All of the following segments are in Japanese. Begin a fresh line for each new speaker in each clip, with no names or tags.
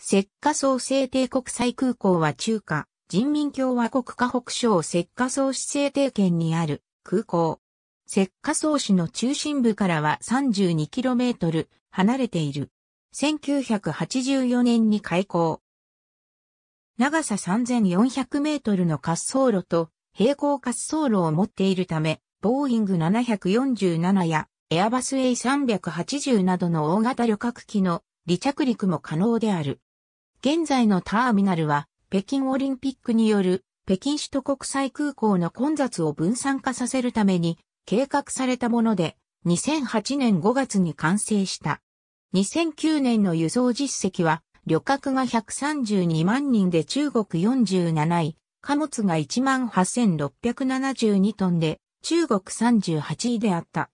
石化層制定国際空港は中華人民共和国河北省石化層市制定圏にある空港。石化層市の中心部からは 32km 離れている。1984年に開港。長さ3400メートルの滑走路と平行滑走路を持っているため、ボーイング747やエアバス A380 などの大型旅客機の離着陸も可能である。現在のターミナルは、北京オリンピックによる北京首都国際空港の混雑を分散化させるために計画されたもので、2008年5月に完成した。2009年の輸送実績は、旅客が132万人で中国47位、貨物が18,672トンで中国38位であった。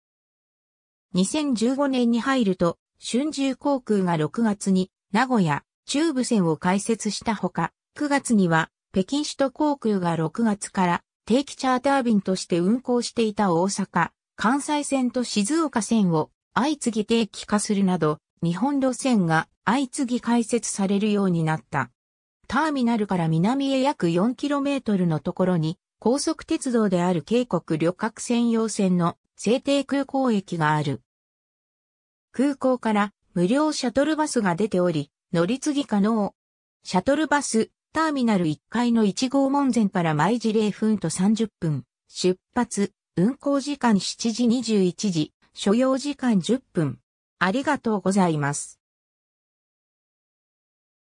2015年に入ると、春秋航空が6月に名古屋、中部線を開設したほか、9月には北京首都航空が6月から定期チャーター便として運行していた大阪、関西線と静岡線を相次ぎ定期化するなど、日本路線が相次ぎ開設されるようになった。ターミナルから南へ約 4km のところに、高速鉄道である渓谷旅客専用線の制定空港駅がある。空港から無料シャトルバスが出ており、乗り継ぎ可能。シャトルバス、ターミナル1階の1号門前から毎時0分と30分。出発、運行時間7時21時、所要時間10分。ありがとうございます。